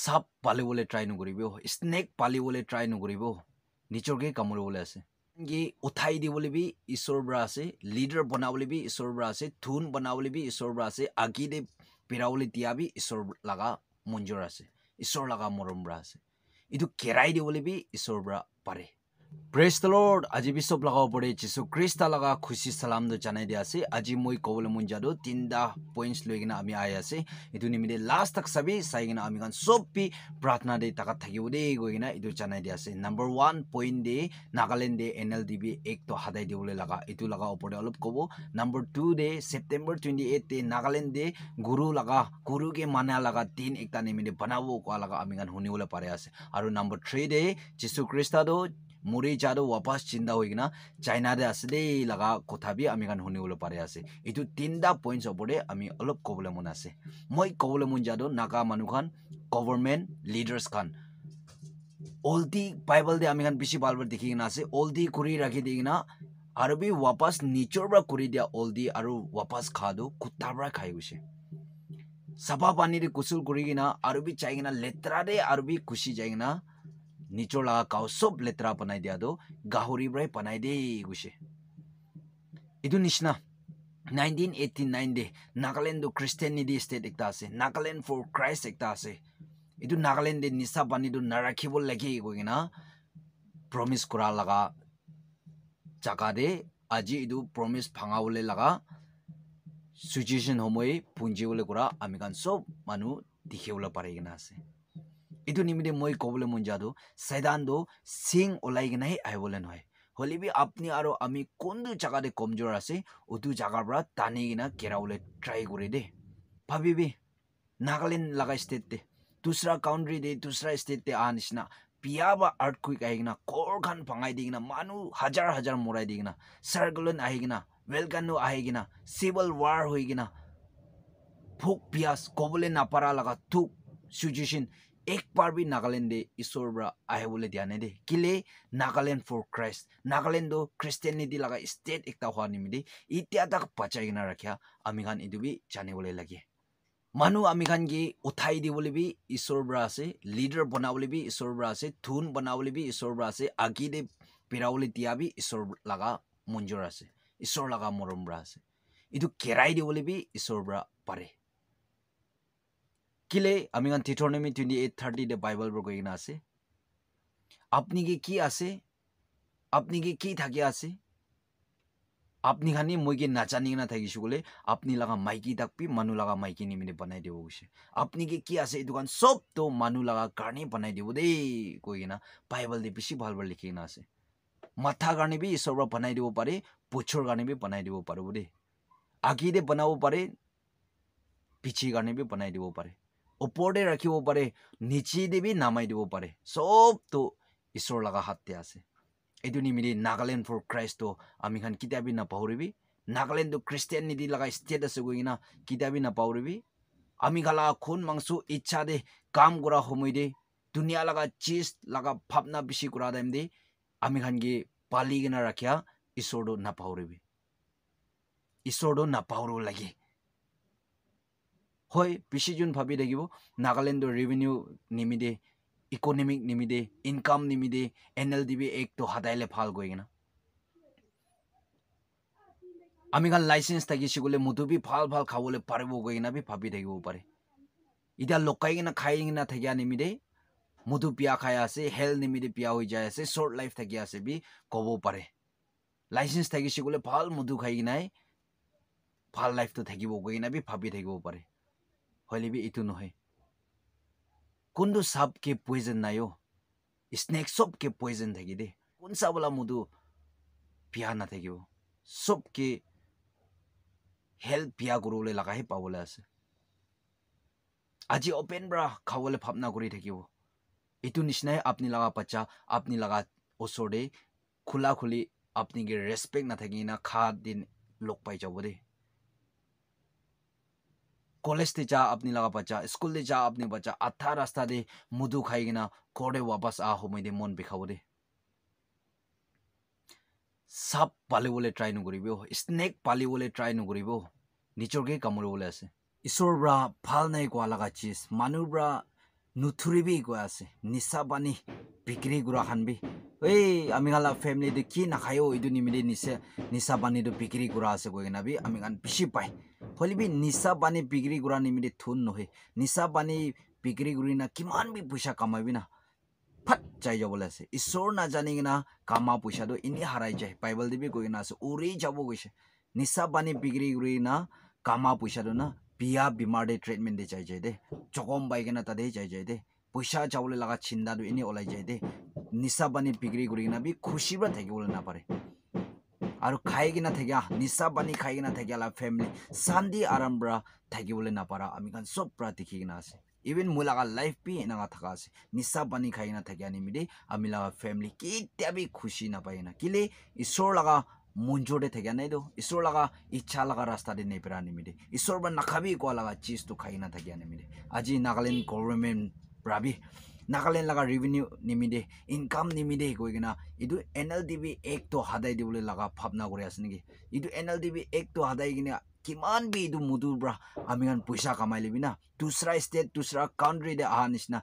সাপ পালিবলৈ ট্ৰাই নকৰিব স্নেক পালিবলৈ নগৰিব নকৰিব নিজৰকে কামুৰিবলৈ আছে কি উঠাই দিবলৈ বি ঈশ্বৰৰ পৰা আছে লিডাৰ বনাবলৈ বি ঈশ্বৰৰ পৰা আছে ধুন বনাবলৈ বি ঈশ্বৰৰ পৰা আছে আগি দি পেৰাবলৈ দিয়া ঈশ্বৰ লগা মঞ্জুৰ আছে ঈশ্বৰ লগা মৰম বৰা আছে এইটো কেৰাই দিবলৈ বি ঈশ্বৰৰ পৰা পাৰে প্ৰেষ্ট লৰ্ড আজি বিশ্ব লগাব পাৰি যিশু খ্ৰীষ্ট লগা খুচি চালাম জানাই দিয়া আছে আজি মই ক'বলৈ মন যাদো তিনিটা পইণ্টছ লৈ কিনে আমি আহি আছে এইটো নিমিত্তে লাষ্ট তাক চাবি চাই কিনে আমি কাৰণ চবি প্ৰাৰ্থনা দি তাকাত থাকিব দেই গৈ কিনে এইটো জানাই দিয়া আছে নম্বৰ ওৱান পইণ্ট দে নাগালেণ্ড দে এন এল ডি বি এক্টটো সাদাই দিবলৈ লগা এইটো লগা ওপৰতে অলপ ক'ব নম্বৰ টু দে ছেপ্টেম্বৰ টুৱেণ্টি এইট দে নাগালেণ্ড দে গুৰু লগা গুৰুকে মানা লগা দিন একটা নিমিত্তে বনাব কোৱা লগা আমি কাৰণ শুনিবলৈ পাৰি আছে আৰু নম্বৰ থ্ৰী দে যীশু খ্ৰীষ্টাদ মৰি যাৰ ৱাপাছ চিন্তা হৈ কিনা চাইনাৰে আছে দেই লগা কথা বি আমি কাৰণে শুনিবলৈ পাৰি আছে এইটো তিনিটা পইণ্টছ ওপৰতে আমি অলপ ক'বলৈ মন আছে মই ক'বলৈ মন যাওঁ নাকা মানুহখন গভৰ্ণমেণ্ট লিডাৰ্ছ খান অল দি বাইবল দি আমি বেছি ভাল ভাল দেখি কিনা আছে অল কৰি ৰাখি দি কিনা আৰু বি ৱাপাছ নিজৰ পৰা কৰি দিয়া অল দি আৰু ৱাপাছ খোৱাটো কুটাৰ পৰা খাই গৈছে চাফা পানীৰে কুচুল কৰি কিনা আৰু বি চাই কিনা লেতেৰাৰে আৰু বি গুচি যায় কিনা নিচলা কাউ সব লেতেৰা বনাই দিয়া দো গাহৰি বাই বনাই দেই গৈছে এইটো নিচিনা নাইনটিন এইটি নাইনতে নাগালেণ্ডো খ্ৰীষ্টিয়ানিটি ষ্টেট এটা আছে নাগালেণ্ড ফৰ ক্ৰাইষ্ট এটা আছে এইটো নাগালেণ্ডে নিচা পানীটো নাৰাখিব লাগে গৈ কিনে প্ৰমিছ কৰা লগা জেগাতে আজি এইটো প্ৰমিছ ভাঙাবলৈ লগা চিটুৱেশ্যন সময় পুঞ্জিবলৈ কৰা আমি কাৰণ চব মানুহ দেখিবলৈ পাৰি কিনে আছে এইটো নিমিত্তে মই ক'বলৈ মন যাওঁ চেদানটো চিং ওলাই কিনাহে আহিবলৈ নহয় হ'লে বি আপুনি আৰু আমি কোনটো জেগাতে কমজোৰ আছে অটো জেগাৰ পৰা টানি কিনে কেৰাবলৈ ট্ৰাই কৰি দেই ভাবিবি নাগালেণ্ড লগা ষ্টেটে দুচৰা কাউণ্ট্ৰি দে দুচৰা ষ্টেটে অহা নিচিনা বিয়া বা আৰ্ট কুইক আহি কিনে কৰ খান ভঙাই দি কিনে মানুহ হাজাৰ হাজাৰ মৰাই দি কিনে চাৰ্কুলেন আহি কিনে ৱেলকানো আহি কিনে চিভিল ৱাৰ হৈ কিনে ভোক পিয়াজ ক'বলৈ নাপাৰা লগা থোক চিটুৱেশ্যন এক বি নাগালেণ্ড দেই ঈশ্বৰৰ পৰা আহে দিয়া নাই দেই কেলে নাগালেণ্ড ফৰ ক্ৰাইষ্ট নাগালেণ্ডো খ্ৰীষ্টিয়ানিটি লগা ষ্টেট এটা হোৱা নিমিতে এতিয়া তাক বচাই কিনে ৰাখিয়া আমি খান এইটো বি জানিবলৈ লাগে মানুহ আমি খান কি উঠাই দিবলৈ বি ঈশ্বৰৰ পৰা আছে লিডাৰ বনাবলৈ বি ঈশ্বৰৰ পৰা আছে ধুন বনাবলৈ বি ঈশ্বৰৰ পৰা আছে আগি দে পেৰাবলৈ দিয়া বি ঈশ্বৰ লগা মঞ্জুৰ আছে ঈশ্বৰ লগা মৰম আছে এইটো কেৰাই দিবলৈ বি ঈশ্বৰৰ পৰা পাৰে কিলে আমি গান থিথরনেমি টুয়েন্টি এইট থার্টি দে বাইবল বই কিনা আছে আপনি কি কি আছে আপনি কি কি থাকি আছে আপনি খানি মইকে নাচানি না থাকিছো বোলে আপনি লাগা মাইকী ডাকপি মানুহ লাগা মাইকী নিমিনে বনাই দিব গৈছে আপনি কি কি আছে এই দোকান চব তো মানুহ লাগা কাৰণে বনাই দিব দেই কৈ কিনা বাইবল দি বেছি ভাল ভাল লিখি কিনা আছে মাথাৰ কাৰণে বি ঈশ্বৰৰ বনাই দিব পাৰে পুচৰ কাৰণে বি বনাই দিব পাৰিব দেই আগিদে বনাব পাৰে পিঠিৰ কাৰণে বি বনাই দিব পাৰে ওপৰতে ৰাখিব পাৰে নিচি দিবি নামাই দিব পাৰে চবটো ঈশ্বৰ লগা হাততে আছে এইটো নিমিলি নাগালেণ্ড ফৰ ক্ৰাইষ্টটো আমিখন কেতিয়াবি নাপাহৰিবি নাগালেণ্ডটো খ্ৰীষ্টিয়ান নীতি লগা ষ্টেট আছে গৈ কিনা কেতিয়াবি নাপাহৰিবি আমি খালা খুন মাংস ইচ্ছা দে কাম কৰা সময়তে ধুনীয়া লগা চিজ লগা ভাৱনা বেছি কৰা টাইম দি আমি খানকে পালি কিনা ৰাখিয়া ঈশ্বৰটো নাপাহৰিবি ঈশ্বৰটো নাপাহৰিব লাগে হয় বেছি যোন ভাবি থাকিব নাগালেণ্ডৰ ৰেভিনিউ নিমিতে ইকনমিক নিমিতে ইনকাম নিমিতে এন এল ডি বি এক্টটো হাতাইলে ভাল গৈ কিনা আমি কাৰণ লাইচেঞ্চ থাকিছে বোলে মুঠুবি ভাল ভাল খাবলৈ পাৰিব গৈ কিনা বি ভাবি থাকিব পাৰে এতিয়া লুকাই কিনে খাই কিনা থাকিয়া নিমিতে মুঠু পিয়া খাই আছে হেল নিমিতে পিয়া হৈ যায় আছে শ্বৰ্ট লাইফ থাকি আছে বি ক'ব পাৰে লাইচেঞ্চ থাকিছে বোলে ভাল মুঠু খাই কিনাই ভাল লাইফটো থাকিব গৈ কিনা বি ভাবি থাকিব পাৰে भी इतु नहय कुंदु सब के पॉइजन नायो स्नेक सब के पॉइजन थगी दे कौन सा वाला मुदु पिया ना थगी वो सब के हेल्प पिया गुरु ले लगा है पावले आसे আজি ओपेन ब्रा खावले फापना गुरी थगी वो इतु निशना है अपनी लगा पच्चा अपनी लगा ओसोडे खुला खुली अपनी के रेस्पेक्ट ना थगी ना खा दिन लोग पाई जाओ दे কলেজ দে যা আপনি লগা বাচ্চা স্কুল দে যা আপনি বাচ্চা আঠা রাস্তা দে মধু খাই কিনা কোরে ওয়াপাস আ সময় দে মন বিখাব দে সাপ পালি বলে ট্রাই নকরিব স্নেক পালি বলে ট্রাই নকরিব নিচরকে কামড় বলে আছে ঈশ্বর ব্রা ভাল নাই কোয়া লগা চিজ মানুষ ব্রা নুথুরিবি কয়া আছে নিশা পানি বিক্রি গুড়া খানবি এই আমি গালা ফ্যামিলি কি না খাইও ইদু নিমিলি নিশে নিশা পানি বিক্রি করা আছে কই কিনা বি আমি গান বেশি পাই হলে বি নিশা পানি বিক্রি করা নিমিলে থুন নহে নিশা পানি বিক্রি করি না কিমান বি পয়সা কামাবি না ফট যাই যাবলৈ আছে ঈশ্বর না জানি কিনা কামা পয়সা তো এনেই হারাই যায় বাইবেল দিবি কই কিনা আছে উৰি যাব গৈছে নিশা পানী বিক্রি করি না কামা পয়সা তো না বিয়া বেমাৰ দে ট্ৰিটমেণ্ট দে যাই যায় দে চকম পাই কিনা তাতে যাই যায় দে পইচা যাবলৈ লগা চিন্তাটো এনেই ওলাই যায় দেই নিচা পানী বিক্ৰী কৰি কিনে বি খুচিৰ পৰা থাকিবলৈ নাপাৰে আৰু খাই কিনে থাকে নিচা পানী খাই কিনে থাকে আলা ফেমিলি শান্তি আৰাম পৰা থাকিবলৈ নাপাৰা আমি কাৰণ চব পৰা দেখি কিনে আছে ইভেন মোৰ লগা লাইফ বি এনেকুৱা থকা আছে নিচা পানী খাই কিনে থাকে নিমিলে আমি লগা ফেমিলি কেতিয়া বি খুচি নাপায় কিনা কেলে ঈশ্বৰ লগা মঞ্জুৰতে থাকে নাইতো ঈশ্বৰ লগা ইচ্ছা লগা ৰাস্তাতে নেপেৰা নিমিলে ঈশ্বৰ পৰা নাখাবি কোৱা লগা চিজটো খাই কিনে থাকে নিমিলে আজি নাগালেণ্ড গভৰ্ণমেণ্ট প্ৰাবি নাগালেণ্ড লগা ৰিভিনিউ নিমিদে ইনকাম নিমিদে কৈ কিনে এইটো এন এল ডি বি এক্টটো সদায় দিবলৈ লগা ভাৱনা কৰি আছে নেকি এইটো এন এল ডি বি এক্টটো সদায় কিনে কিমান বি এইটো মুদুৰ পৰা আমি কাৰণ পইচা কমাই ল'বি না দুচৰা ষ্টেট দুচৰা কাউণ্ট্ৰিতে অহা নিচিনা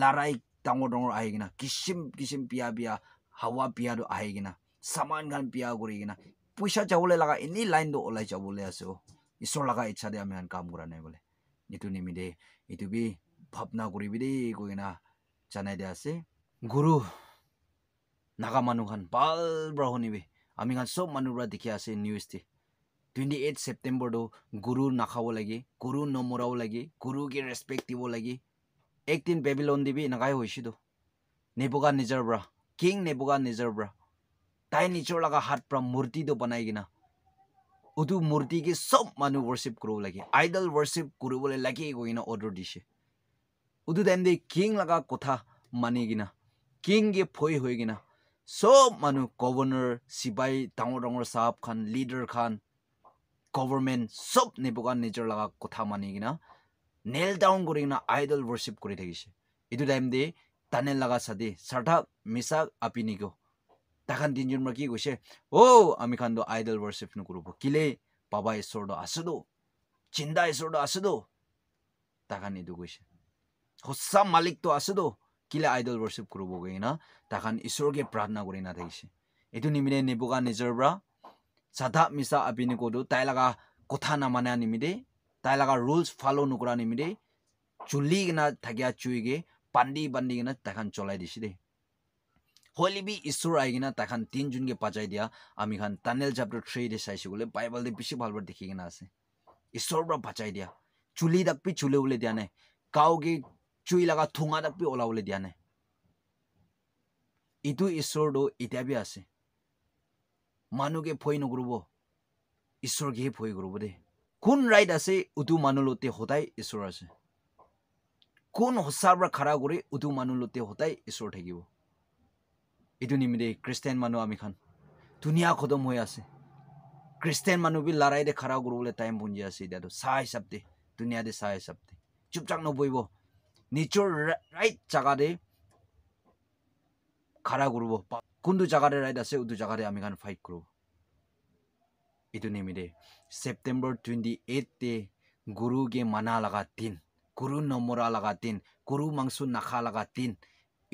লাৰাই ডাঙৰ ডাঙৰ আহি কিনে কিচিম কিচিম পিয়া পিয়া হাৱা পিয়াটো আহি কিনে চামান গান পিয়া কৰি কিনে পইচা যাবলৈ লগা এনেই লাইনটো ওলাই যাবলৈ আছো ঈশ্বৰ লগা ইচ্ছা দে আমি কাম কৰা নাই বোলে এইটো নিমিদে এইটো বি ভাৱনা কৰি বিদে কইনা জানাই দিয়া আছে গুৰু নাগা মানুহ খান ভাল বৰ শুনিবি আমি খান চব মানুহৰ পৰা দেখি আছে নিউজ দি টুৱেণ্টি এইট ছেপ্টেম্বৰটো গুৰু নাখাব লাগে গুৰু নমৰাব লাগে গুৰুকে ৰেচপেক্ট দিব লাগে একদিন বেবি লোন দিবি এনেকুৱাই হৈছেতো নেবগা নিজৰ পৰা কিং নেবগা নিজৰ পৰা তাই নিজৰ লগা হাত পৰা মূৰ্তিটো বনাই কিনে উদু মূৰ্তিকে চব মানুহ ৱৰশ্বিপ কৰিব লাগে আইডল ৱৰশ্বিপ কৰিবলৈ লাগে কৈ কিনে অৰ্ডাৰ দিছে উদুদেনদি কিং লগা কথা মানি কিনা কিংগে ফৈ হৈ কিনা চব মানুহ গভৰ্ণৰ চিবাই ডাঙৰ ডাঙৰ চাহাব খান লিডাৰ খান গভৰ্ণমেণ্ট চব নিবগা নিজৰ লগা কথা মানি কিনা নেল ডাউন কৰি কিনা আইডল ৱৰশ্বিপ কৰি থাকিছে এইটো টাইম দি টানেল লগা চাদি চাৰ্থাক মিছাক আপি নিগো তাখান তিনিজন মই কি কৈছে অ' আমি খানতো আইডল ৱৰশ্বিপ নকৰোঁ কিলে বাবা ঈশ্বৰটো আছোঁতো চিন্তা ঈশ্বৰটো আছোঁতো তাখান এইটো কৈছে সচা মালিকটো আছোতো কিলে আইডল ৱৰ্শ্বিপ কৰিবগৈ না তাখন ঈশ্বৰকে প্ৰাৰ্থনা কৰি নাথাকিছে এইটো নিমিতে নিবগা নিজৰ পৰা চাধা মিছা আপিনি কতো তাই লগা কথা নামানে নিমিতে তাই লগা ৰুলছ ফল' নকৰা নিমিতে চুলি কিনা থাকিয়া চুইগে পান্দি বান্ধি কিনে তাইখন চলাই দিছে দেই হলিবি ঈশ্বৰ আহি কিনে তাইখন তিনিজনকে পাজাই দিয়া আমি খান টানেল চাপ্টাৰ থ্ৰী দি চাইছোঁ বোলে বাইবল দি বেছি ভাল দেখি কিনে আছে ঈশ্বৰৰ পৰা বাচাই দিয়া চুলি দাপি চুলি বুলি দিয়া নাই কাউকে চুই লগা ঠোঙা দাকি ওলাবলৈ দিয়া নাই ইটো ঈশ্বৰটো এতিয়াবি আছে মানুহকে ভয় নকৰিব ঈশ্বৰকেহে ভয় কৰিব দেই কোন ৰাইট আছে উটো মানুহ লোতে সদায় ঈশ্বৰ আছে কোন সঁচাৰ পৰা খাৰা কৰি উটো মানুহ লতে সদায় ঈশ্বৰ থাকিব ইটো নিমিতে খ্ৰীষ্টান মানুহ আমি খান ধুনীয়া খদম হৈ আছে খ্ৰীষ্টান মানুহবি লাৰাই দে খাৰা কৰিবলৈ টাইম পুঞ্জি আছে এতিয়াতো চাহ হিচাপ দে ধুনীয়া দে চাহ হিচাপ দে চুপচাপ নিচুর রাইট জায়গাতে খাড়া করব কোন জায়গাতে রাইট আছে ওই জায়গাতে আমি খান ফাইট করব এই নিমিতে সেপ্টেম্বর টুয়েন্টি এইটে গুরু গে মানা লাগা দিন গুরু নমরা লাগা দিন গুরু মাংস নাখা লাগা দিন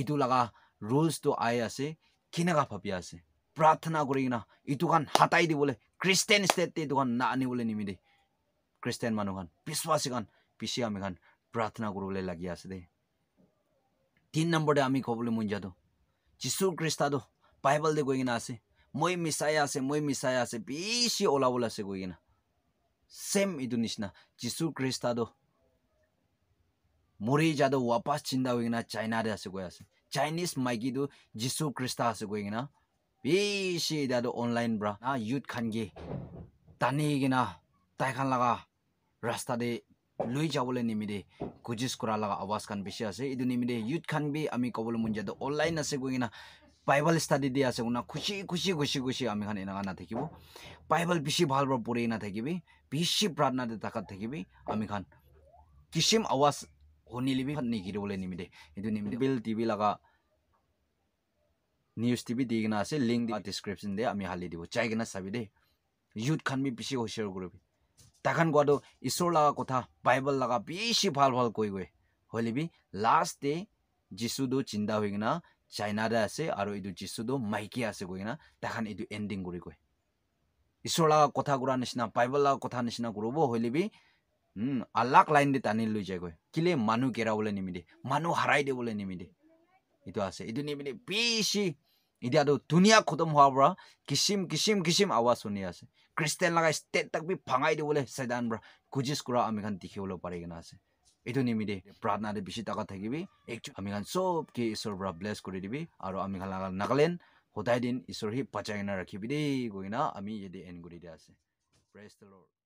ইটু লাগা রুলস তো আই আছে কিনা ভাবি আছে প্রার্থনা করি না ইটু খান হাতাই দিবলে খ্রিস্টান স্টেট দিয়ে দোকান না আনি বলে নিমিতে খ্রিস্টান মানুষ খান পিছুয়াছে খান পিছিয়ে আমি খান প্ৰাৰ্থনা কৰিবলৈ লাগি আছে দেই তিনি নম্বৰতে আমি ক'বলৈ মন যাওঁ যীশুৰ খ্ৰীষ্টাটো বাইবলতে গৈ কিনে আছে মই মিছাই আছে মই মিছাই আছে বেছি ওলাবলৈ আছে গৈ কিনে চেম এইটো নিচিনা যীশুৰ খ্ৰীষ্টাটো মৰি যাদু ৱাপাছ চিন্তা হৈ কিনে চাইনাৰে আছে গৈ আছে চাইনিজ মাইকীটো যীশু খ্ৰীষ্টা আছে গৈ কিনে বেছি এতিয়াতো অনলাইন ব্ৰা না য়ুথ টানি কিনা তাইখান লগা ৰাস্তাতে লৈ যাবলৈ নিমিলে কুজিছ কৰা লগা আৱাজ খান বেছি আছে এইটো নিমিলে ইউথ খান বি আমি ক'বলৈ মন যায় অনলাইন আছে গৈ কিনা বাইবল ষ্টাডি দি আছে শুনা খুচি খুচি গুচি গুচি আমি খান এনেকুৱা নাথাকিব বাইবল বেছি ভাল বাৰু পঢ়ি নাথাকিবি বেছি প্ৰাৰ্থনা দি তাকাত থাকিবি আমি খান কিচিম আৱাজ শুনি লিবি নিগিৰিবলৈ নিমিলে এইটো নিমিলে বিল টিভি লগা নিউজ টিভি দি কিনা আছে লিংক দি ডিছক্ৰিপশ্যন দি আমি হালি দিব চাই কিনা চাবি দেই ইউথ খান বি বেছি হুচিয়াৰ কৰিবি তাখান কোৱাটো ঈশ্বৰ লগা কথা বাইবল লগা বেছি ভাল ভাল কৈ গৈ হলিবি লাষ্ট ডে যীশুটো চিন্তা হৈ কিনা চাইনাতে আছে আৰু এইটো যীশুটো মাইকী আছে কৈ কিনা তাখান এইটো এণ্ডিং কৰি কয় ঈশ্বৰ লগা কথা কৰাৰ নিচিনা বাইবল লগা কথা নিচিনা কৰিব হলিবি আল্লাক লাইন দি টানি লৈ যায়গৈ কেলে মানুহ কেৰাবলৈ নিমিলে মানুহ হাৰাই দিবলৈ নিমিলে এইটো আছে এইটো নিমিলে বেছি এতিয়াতো ধুনীয়া খতম হোৱাৰ পৰা কিচিম কিচিম কিচিম আৱাজ শুনি আছে খ্ৰীষ্টান লগাই ষ্টেট তাক বি ভাঙাই দিবলৈ চেদান পৰা কুজিছ কৰা আমি খান দেখিবলৈ পাৰি কিনা আছে এইটো নিমিতে প্ৰাৰ্থনাটো বেছি টকা থাকিবি একচুৱেলি আমি খান চবকে ঈশ্বৰৰ পৰা ব্লেছ কৰি দিবি আৰু আমি খান নাগালেণ্ড সদায় দিন ঈশ্বৰ সি বচাই কিনে ৰাখিবি দেই গৈ কিনা আমি যদি এন কৰি দিয়া আছে